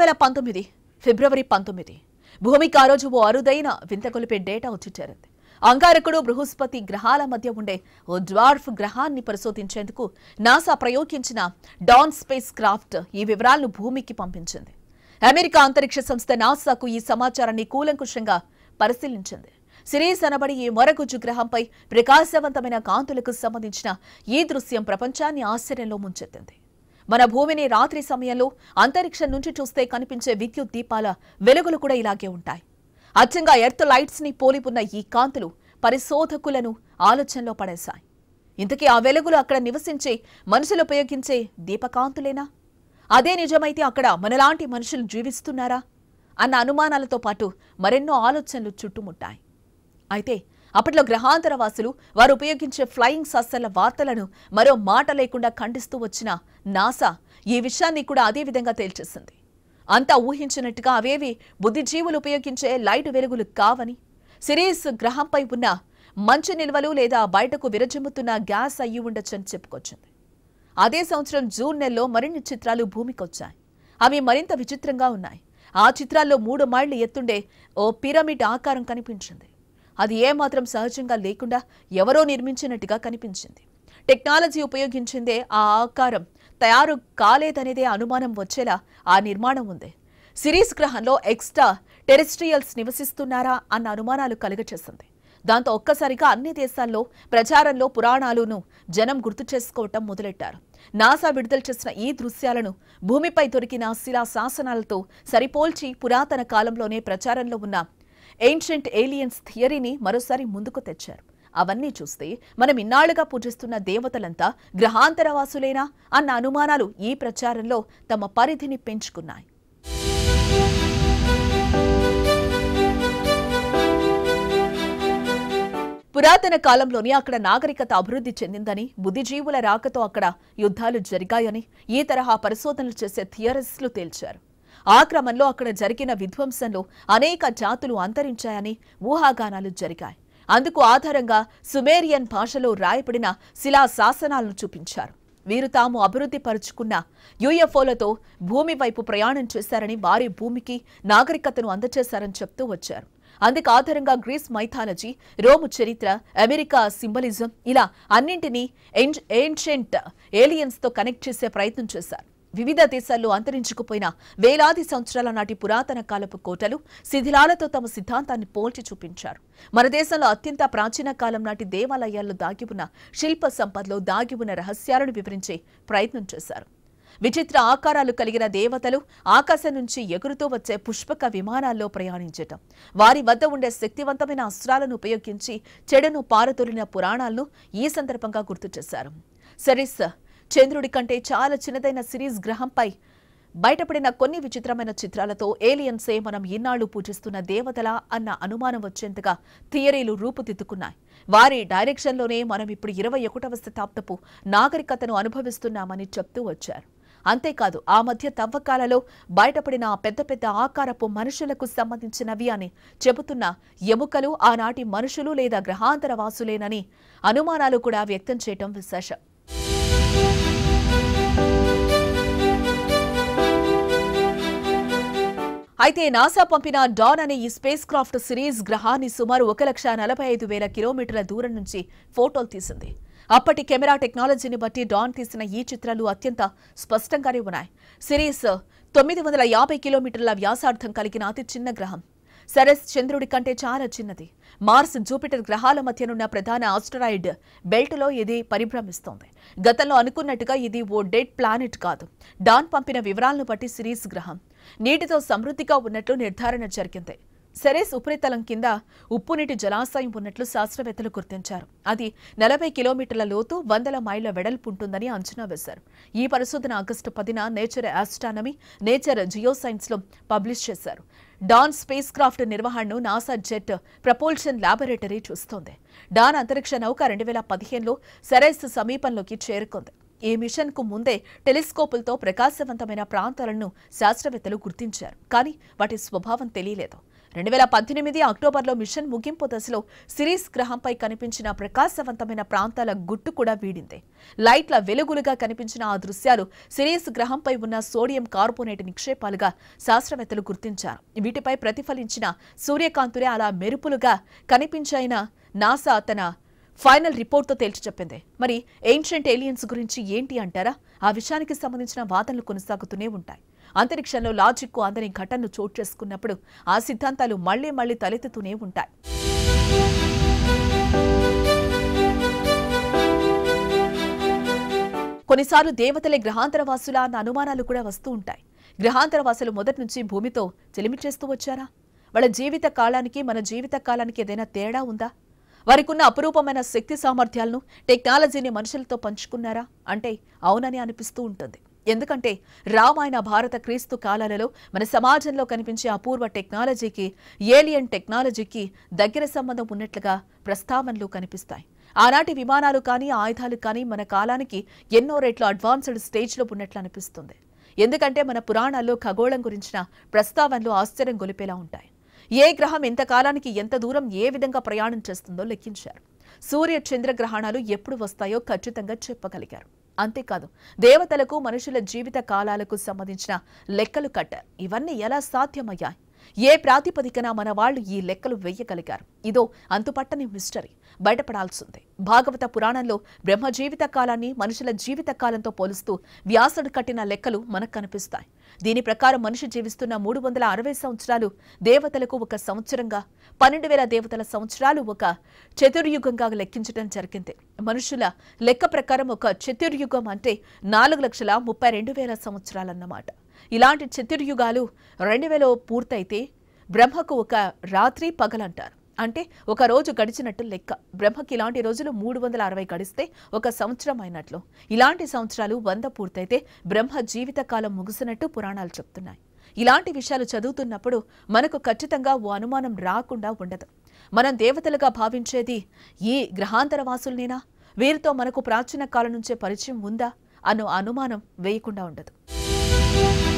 వేల పంతొమ్మిది ఫిబ్రవరి పంతొమ్మిది భూమికి ఆ రోజు ఓ అరుదైన వింతగొలిపే డేటా వచ్చి చేరింది అంగారకుడు బృహస్పతి గ్రహాల మధ్య ఉండే ఓ డ్వార్ఫ్ గ్రహాన్ని పరిశోధించేందుకు నాసా ప్రయోగించిన డాన్ స్పేస్ క్రాఫ్ట్ ఈ వివరాలను భూమికి పంపించింది అమెరికా అంతరిక్ష సంస్థ నాసాకు ఈ సమాచారాన్ని కూలంకుషంగా పరిశీలించింది సిరీస్ అనబడి ఈ మొరగుజ్జు గ్రహంపై ప్రకాశవంతమైన కాంతులకు సంబంధించిన ఈ దృశ్యం ప్రపంచాన్ని ఆశ్చర్యంలో ముంచెత్తింది మన భూమిని రాత్రి సమయంలో అంతరిక్షం నుంచి చూస్తే కనిపించే విద్యుత్ దీపాల వెలుగులు కూడా ఇలాగే ఉంటాయి అచ్చంగా ఎర్త్ లైట్స్ ని పోలిపున్న ఈ కాంతులు పరిశోధకులను ఆలోచనలో పడేశాయి ఇంతకీ ఆ వెలుగులు అక్కడ నివసించే మనుషులు ఉపయోగించే దీపకాంతులేనా అదే నిజమైతే అక్కడ మనలాంటి మనుషులు జీవిస్తున్నారా అన్న అనుమానాలతో పాటు మరెన్నో ఆలోచనలు చుట్టుముట్టాయి అయితే అప్పట్లో గ్రహాంతర వాసులు వారు ఉపయోగించే ఫ్లయింగ్ సస్సర్ల వార్తలను మరో మాట లేకుండా ఖండిస్తూ వచ్చిన నాసా ఈ విషయాన్ని కూడా అదే విధంగా తేల్చేసింది అంతా ఊహించినట్టుగా అవేవి బుద్ధిజీవులు ఉపయోగించే లైట్ వెలుగులు కావని సిరీస్ గ్రహంపై ఉన్న మంచు నిల్వలు లేదా బయటకు విరజిమ్ముతున్న గ్యాస్ అయ్యి ఉండొచ్చని చెప్పుకొచ్చింది అదే సంవత్సరం జూన్ నెలలో మరిన్ని చిత్రాలు భూమికొచ్చాయి అవి మరింత విచిత్రంగా ఉన్నాయి ఆ చిత్రాల్లో మూడు మైళ్లు ఎత్తుండే ఓ పిరమిడ్ ఆకారం కనిపించింది అది ఏమాత్రం సహజంగా లేకుండా ఎవరో నిర్మించినట్టుగా కనిపించింది టెక్నాలజీ ఉపయోగించిందే ఆ ఆకారం తయారు కాలేదనేదే అనుమానం వచ్చేలా ఆ నిర్మాణం ఉంది సిరీస్ గ్రహంలో ఎక్స్ట్రా టెరిస్ట్రియల్స్ నివసిస్తున్నారా అన్న అనుమానాలు కలుగచేసింది దాంతో ఒక్కసారిగా అన్ని దేశాల్లో ప్రచారంలో పురాణాలను జనం గుర్తు చేసుకోవటం మొదలెట్టారు నాసా విడుదల చేసిన ఈ దృశ్యాలను భూమిపై దొరికిన శిలా శాసనాలతో సరిపోల్చి పురాతన కాలంలోనే ప్రచారంలో ఉన్న ఏన్షియంట్ ఏలియన్స్ థియరీని మరోసారి ముందుకు తెచ్చారు అవన్నీ చూస్తే మనం ఇన్నాళ్లుగా పూజిస్తున్న దేవతలంతా గ్రహాంతరవాసులేనా అన్న అనుమానాలు ఈ ప్రచారంలో తమ పరిధిని పెంచుకున్నాయి పురాతన కాలంలోనే అక్కడ నాగరికత అభివృద్ధి చెందిందని బుద్ధిజీవుల రాకతో అక్కడ యుద్ధాలు జరిగాయని ఈ తరహా పరిశోధనలు చేసే థియరిస్టులు తేల్చారు ఆ క్రమంలో అక్కడ జరిగిన విధ్వంసంలో అనేక జాతులు అంతరించాయని ఊహాగానాలు జరిగాయి అందుకు ఆధారంగా సుమేరియన్ భాషలో రాయపడిన శిలా శాసనాలను చూపించారు వీరు తాము అభివృద్ధి పరుచుకున్న యుఎఫ్ఓలతో భూమి వైపు ప్రయాణం చేశారని వారి భూమికి నాగరికతను అందచేశారని చెప్తూ వచ్చారు అందుకు ఆధారంగా గ్రీస్ మైథాలజీ రోము చరిత్ర అమెరికా సింబలిజం ఇలా అన్నింటినీ ఏలియన్స్ ఏలియన్స్తో కనెక్ట్ చేసే ప్రయత్నం చేశారు వివిధ దేశాల్లో అంతరించుకుపోయిన వేలాది సంవత్సరాల నాటి పురాతన కాలపు కోటలు శిథిలాలతో తమ సిద్ధాంతాన్ని పోల్చి చూపించారు మన దేశంలో అత్యంత ప్రాచీన కాలం నాటి దేవాలయాల్లో దాగి ఉన్న శిల్ప సంపదలో దాగి ఉన్న రహస్యాలను వివరించే ప్రయత్నం చేశారు విచిత్ర ఆకారాలు కలిగిన దేవతలు ఆకాశం నుంచి ఎగురుతూ వచ్చే పుష్పక విమానాల్లో ప్రయాణించటం వారి వద్ద ఉండే శక్తివంతమైన అస్త్రాలను ఉపయోగించి చెడును పారతోలిన పురాణాలను ఈ సందర్భంగా గుర్తు చేశారు సరే సార్ చంద్రుడి కంటే చాలా చిన్నదైన సిరీస్ గ్రహంపై బయటపడిన కొన్ని విచిత్రమైన చిత్రాలతో ఏలియన్సే మనం ఇన్నాళ్లు పూజిస్తున్న దేవతల అన్న అనుమానం వచ్చేంతగా థియరీలు రూపుదిద్దుకున్నాయి వారి డైరెక్షన్లోనే మనం ఇప్పుడు ఇరవై ఒకటవ శతాబ్దపు నాగరికతను అనుభవిస్తున్నామని చెప్తూ వచ్చారు అంతేకాదు ఆ మధ్య తవ్వకాలలో బయటపడిన పెద్ద పెద్ద ఆకారపు మనుషులకు సంబంధించినవి అని చెబుతున్న ఎముకలు ఆనాటి మనుషులు లేదా గ్రహాంతర వాసులేనని అనుమానాలు కూడా వ్యక్తం చేయటం విశేషం అయితే నాసా పంపిన డాన్ అనే ఈ స్పేస్ క్రాఫ్ట్ సిరీస్ గ్రహాన్ని సుమారు ఒక లక్ష నలభై ఐదు వేల కిలోమీటర్ల దూరం నుంచి ఫోటోలు తీసింది అప్పటి కెమెరా టెక్నాలజీని బట్టి డాన్ తీసిన ఈ చిత్రాలు అత్యంత స్పష్టంగానే ఉన్నాయి సిరీస్ తొమ్మిది వందల యాభై కిలోమీటర్ల వ్యాసార్థం కలిగిన అతి చిన్న గ్రహం సరస్ చంద్రుడి కంటే చాలా చిన్నది మార్స్ జూపిటర్ గ్రహాల మధ్యనున్న ప్రధాన ఆస్టరాయిడ్ బెల్ట్లో ఇది పరిభ్రమిస్తోంది గతంలో అనుకున్నట్టుగా ఇది ఓ డెడ్ ప్లానెట్ కాదు డాన్ పంపిన వివరాలను బట్టి సిరీస్ గ్రహం నీటితో సమృద్ధిగా ఉన్నట్లు నిర్ధారణ జరిగింది సెరెస్ ఉపరితలం కింద ఉప్పునీటి జలాశయం ఉన్నట్లు శాస్త్రవేత్తలు గుర్తించారు అది నలభై కిలోమీటర్ల లోతు వందల మైళ్ళ వెడల్పు ఉంటుందని అంచనా వేశారు ఈ పరిశోధన ఆగస్టు పదిన నేచర్ ఆస్ట్రానమీ నేచర్ జియోసైన్స్లో పబ్లిష్ చేశారు డాన్ స్పేస్ క్రాఫ్ట్ నిర్వహణను నాసా జెట్ ప్రపోల్షన్ ల్యాబొరేటరీ చూస్తోంది డాన్ అంతరిక్ష నౌక రెండు వేల పదిహేనులో సెరెస్ సమీపంలోకి చేరుకుంది ఈ మిషన్కు ముందే టెలిస్కోపులతో ప్రకాశవంతమైన ప్రాంతాలను శాస్త్రవేత్తలు గుర్తించారు కానీ వాటి స్వభావం తెలియలేదు రెండు వేల పద్దెనిమిది అక్టోబర్లో మిషన్ ముగింపు దశలో సిరీస్ గ్రహంపై కనిపించిన ప్రకాశవంతమైన ప్రాంతాల గుట్టు కూడా వీడింది లైట్ల వెలుగులుగా కనిపించిన ఆ దృశ్యాలు సిరీస్ గ్రహంపై ఉన్న సోడియం కార్బోనేట్ నిక్షేపాలుగా శాస్త్రవేత్తలు గుర్తించారు వీటిపై ప్రతిఫలించిన సూర్యకాంతులే అలా మెరుపులుగా కనిపించైన నాసా తన ఫైనల్ రిపోర్ట్తో తేల్చి చెప్పింది మరి ఏన్షియంట్ ఏలియన్స్ గురించి ఏంటి అంటారా ఆ విషయానికి సంబంధించిన వాదనలు కొనసాగుతూనే ఉంటాయి అంతరిక్షంలో లాజిక్కు అందని ఘటనలు చోటు చేసుకున్నప్పుడు ఆ సిద్ధాంతాలు మళ్లీ మళ్లీ తలెత్తుతూనే ఉంటాయి కొన్నిసార్లు దేవతలే గ్రహాంతరవాసుల అన్న అనుమానాలు కూడా వస్తూ ఉంటాయి గ్రహాంతరవాసులు మొదటి నుంచి భూమితో చెలిమి చేస్తూ వచ్చారా వాళ్ళ జీవిత కాలానికి మన జీవిత కాలానికి ఏదైనా తేడా ఉందా వారికున్న అపురూపమైన శక్తి సామర్థ్యాలను టెక్నాలజీని మనుషులతో పంచుకున్నారా అంటే అవునని అనిపిస్తూ ఉంటుంది ఎందుకంటే రామాయణ భారత క్రీస్తు కాలాలలో మన సమాజంలో కనిపించే అపూర్వ టెక్నాలజీకి ఏలియన్ టెక్నాలజీకి దగ్గర సంబంధం ఉన్నట్లుగా ప్రస్తావనలు కనిపిస్తాయి ఆనాటి విమానాలు కానీ ఆయుధాలు కానీ మన కాలానికి ఎన్నో రేట్లు అడ్వాన్స్డ్ స్టేజ్లో ఉన్నట్లు అనిపిస్తుంది ఎందుకంటే మన పురాణాల్లో ఖగోళం గురించిన ప్రస్తావనలు ఆశ్చర్యం గొలిపేలా ఉంటాయి ఏ గ్రహం ఎంతకాలానికి ఎంత దూరం ఏ విధంగా ప్రయాణం చేస్తుందో లెక్కించారు సూర్య చంద్ర గ్రహణాలు ఎప్పుడు వస్తాయో ఖచ్చితంగా చెప్పగలిగారు అంతేకాదు దేవతలకు మనుషుల జీవిత కాలాలకు సంబంధించిన లెక్కలు కట్టారు ఇవన్నీ ఎలా సాధ్యమయ్యాయి ఏ ప్రాతిపదికన మన వాళ్లు ఈ లెక్కలు వెయ్యగలిగారు ఇదో అంతుపట్టని మిస్టరీ బయటపడాల్సిందే భాగవత పురాణంలో బ్రహ్మ జీవిత కాలాన్ని మనుషుల జీవిత కాలంతో పోలుస్తూ వ్యాసుడు కట్టిన లెక్కలు మనకు కనిపిస్తాయి దీని ప్రకారం మనిషి జీవిస్తున్న మూడు వందల అరవై సంవత్సరాలు దేవతలకు ఒక సంవత్సరంగా పన్నెండు వేల దేవతల సంవత్సరాలు ఒక చతుర్యుగంగా లెక్కించడం జరిగింది మనుషుల లెక్క ప్రకారం ఒక చతుర్యుగం అంటే నాలుగు లక్షల ముప్పై రెండు వేల సంవత్సరాలన్నమాట ఇలాంటి చతుర్యుగాలు రెండు వేల పూర్తయితే బ్రహ్మకు ఒక రాత్రి పగలంటారు అంటే ఒక రోజు గడిచినట్టు లెక్క బ్రహ్మకి ఇలాంటి రోజులు మూడు వందల అరవై గడిస్తే ఒక సంవత్సరం అయినట్లు ఇలాంటి సంవత్సరాలు వంద పూర్తయితే బ్రహ్మ జీవితకాలం ముగిసినట్టు పురాణాలు చెప్తున్నాయి ఇలాంటి విషయాలు చదువుతున్నప్పుడు మనకు ఖచ్చితంగా ఓ అనుమానం రాకుండా ఉండదు మనం దేవతలుగా భావించేది ఈ గ్రహాంతర వాసులనేనా వీరితో మనకు ప్రాచీన కాలం నుంచే పరిచయం ఉందా అన్న అనుమానం వేయకుండా ఉండదు